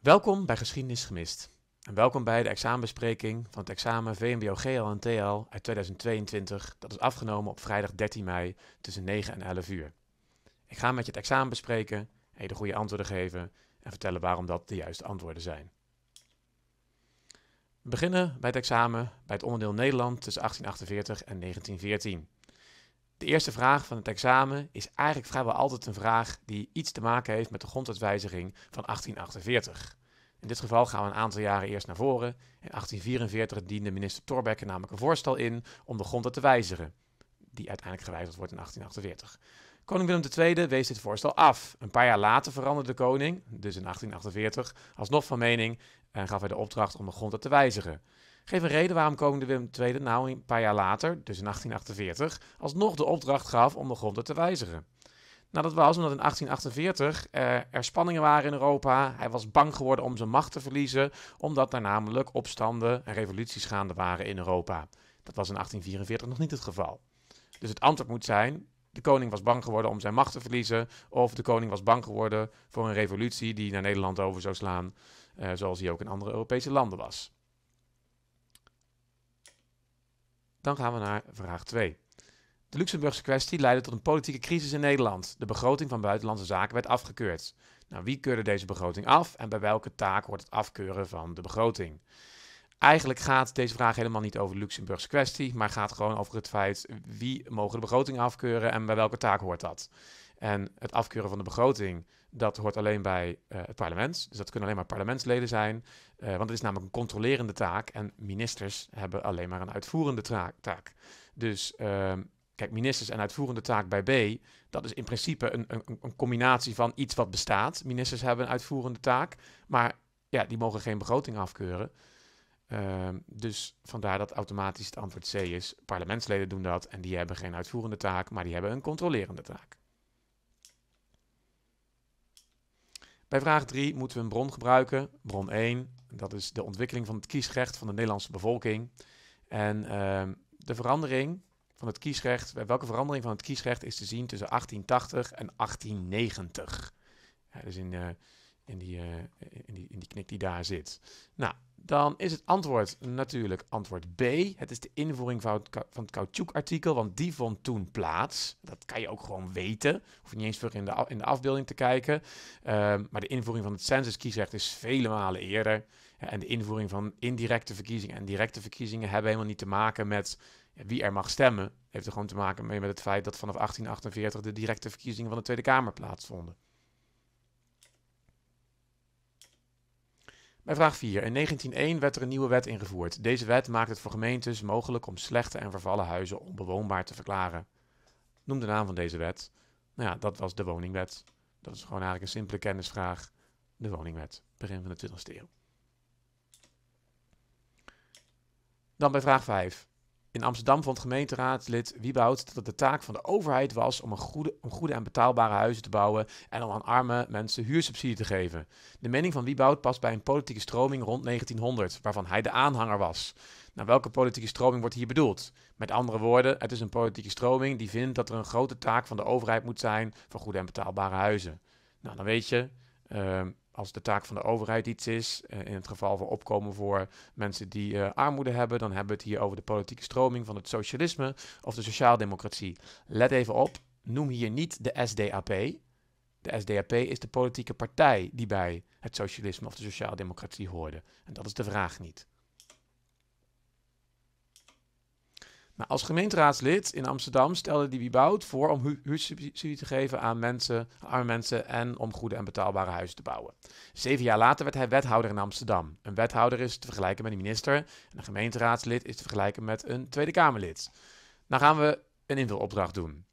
Welkom bij Geschiedenis Gemist. En welkom bij de examenbespreking van het examen VMBO GL en TL uit 2022. Dat is afgenomen op vrijdag 13 mei tussen 9 en 11 uur. Ik ga met je het examen bespreken je de goede antwoorden geven en vertellen waarom dat de juiste antwoorden zijn. We beginnen bij het examen bij het onderdeel Nederland tussen 1848 en 1914. De eerste vraag van het examen is eigenlijk vrijwel altijd een vraag die iets te maken heeft met de grondwetwijziging van 1848. In dit geval gaan we een aantal jaren eerst naar voren. In 1844 diende minister Thorbecke namelijk een voorstel in om de grondwet te wijzigen, die uiteindelijk gewijzigd wordt in 1848. Koning Willem II wees dit voorstel af. Een paar jaar later veranderde de koning, dus in 1848, alsnog van mening en gaf hij de opdracht om de grondwet te wijzigen. Geef een reden waarom koning Willem II nou een paar jaar later, dus in 1848, alsnog de opdracht gaf om de grondwet te wijzigen. Nou, dat was omdat in 1848 eh, er spanningen waren in Europa. Hij was bang geworden om zijn macht te verliezen, omdat daar namelijk opstanden en revoluties gaande waren in Europa. Dat was in 1844 nog niet het geval. Dus het antwoord moet zijn: de koning was bang geworden om zijn macht te verliezen, of de koning was bang geworden voor een revolutie die naar Nederland over zou slaan, eh, zoals hij ook in andere Europese landen was. Dan gaan we naar vraag 2. De Luxemburgse kwestie leidde tot een politieke crisis in Nederland. De begroting van buitenlandse zaken werd afgekeurd. Nou, wie keurde deze begroting af en bij welke taak wordt het afkeuren van de begroting? Eigenlijk gaat deze vraag helemaal niet over de Luxemburgse kwestie, maar gaat gewoon over het feit wie mogen de begroting afkeuren en bij welke taak hoort dat. En het afkeuren van de begroting, dat hoort alleen bij eh, het parlement. Dus dat kunnen alleen maar parlementsleden zijn. Eh, want het is namelijk een controlerende taak. En ministers hebben alleen maar een uitvoerende taak. Dus ehm, kijk, ministers en uitvoerende taak bij B, dat is in principe een, een, een combinatie van iets wat bestaat. Ministers hebben een uitvoerende taak, maar ja, die mogen geen begroting afkeuren. Ehm, dus vandaar dat automatisch het antwoord C is. Parlementsleden doen dat en die hebben geen uitvoerende taak, maar die hebben een controlerende taak. Bij vraag 3 moeten we een bron gebruiken. Bron 1, dat is de ontwikkeling van het kiesrecht van de Nederlandse bevolking. En ehm, de verandering van het kiesrecht, welke verandering van het kiesrecht is te zien tussen 1880 en 1890? Ja, dus in, eh, in, die, eh, in, die, in die knik die daar zit. Nou, dan is het antwoord natuurlijk antwoord B. Het is de invoering van het Kautschuk-artikel, want die vond toen plaats. Dat kan je ook gewoon weten. Hoef je niet eens terug in de, in de afbeelding te kijken. Ehm, maar de invoering van het census kiesrecht is vele malen eerder. En de invoering van indirecte verkiezingen en directe verkiezingen hebben helemaal niet te maken met wie er mag stemmen. Heeft er gewoon te maken mee met het feit dat vanaf 1848 de directe verkiezingen van de Tweede Kamer plaatsvonden. Bij vraag 4. In 1901 werd er een nieuwe wet ingevoerd. Deze wet maakt het voor gemeentes mogelijk om slechte en vervallen huizen onbewoonbaar te verklaren. Noem de naam van deze wet. Nou ja, dat was de woningwet. Dat is gewoon eigenlijk een simpele kennisvraag. De woningwet, begin van de 20e eeuw. Dan bij vraag 5. In Amsterdam vond gemeenteraadslid Wieboud dat het de taak van de overheid was om, een goede, om goede en betaalbare huizen te bouwen en om aan arme mensen huursubsidie te geven. De mening van Wieboud past bij een politieke stroming rond 1900, waarvan hij de aanhanger was. Nou, welke politieke stroming wordt hier bedoeld? Met andere woorden, het is een politieke stroming die vindt dat er een grote taak van de overheid moet zijn voor goede en betaalbare huizen. Nou, dan weet je, ehm, als de taak van de overheid iets is, eh, in het geval van opkomen voor mensen die eh, armoede hebben, dan hebben we het hier over de politieke stroming van het socialisme of de sociaaldemocratie. Let even op, noem hier niet de SDAP. De SDAP is de politieke partij die bij het socialisme of de sociaaldemocratie hoorde. En dat is de vraag niet. Nou, als gemeenteraadslid in Amsterdam stelde die Wieboud voor om hu huursubsidie te geven aan mensen, arme mensen en om goede en betaalbare huizen te bouwen. Zeven jaar later werd hij wethouder in Amsterdam. Een wethouder is te vergelijken met een minister en een gemeenteraadslid is te vergelijken met een Tweede Kamerlid. Nou gaan we een invulopdracht doen.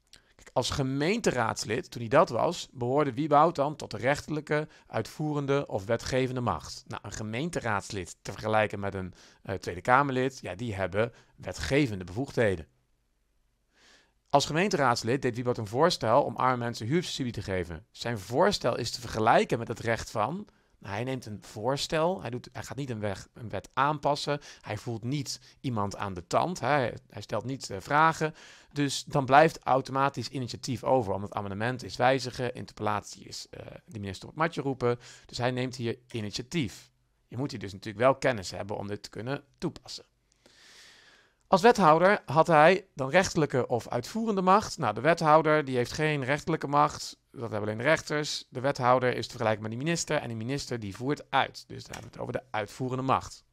Als gemeenteraadslid, toen hij dat was, behoorde Wieboud dan tot de rechterlijke, uitvoerende of wetgevende macht. Nou, een gemeenteraadslid te vergelijken met een eh, Tweede Kamerlid, ja, die hebben wetgevende bevoegdheden. Als gemeenteraadslid deed Wieboud een voorstel om arme mensen huursubsidie te geven. Zijn voorstel is te vergelijken met het recht van hij neemt een voorstel, hij, doet, hij gaat niet een, weg, een wet aanpassen, hij voelt niet iemand aan de tand, hij, hij stelt niet eh, vragen. Dus dan blijft automatisch initiatief over, het amendement is wijzigen, interpellatie is eh, de minister op het matje roepen. Dus hij neemt hier initiatief. Je moet hier dus natuurlijk wel kennis hebben om dit te kunnen toepassen. Als wethouder had hij dan rechtelijke of uitvoerende macht. Nou, de wethouder die heeft geen rechtelijke macht. Dat hebben alleen de rechters. De wethouder is te vergelijken met de minister. En de minister die voert uit. Dus daar hebben we het over de uitvoerende macht.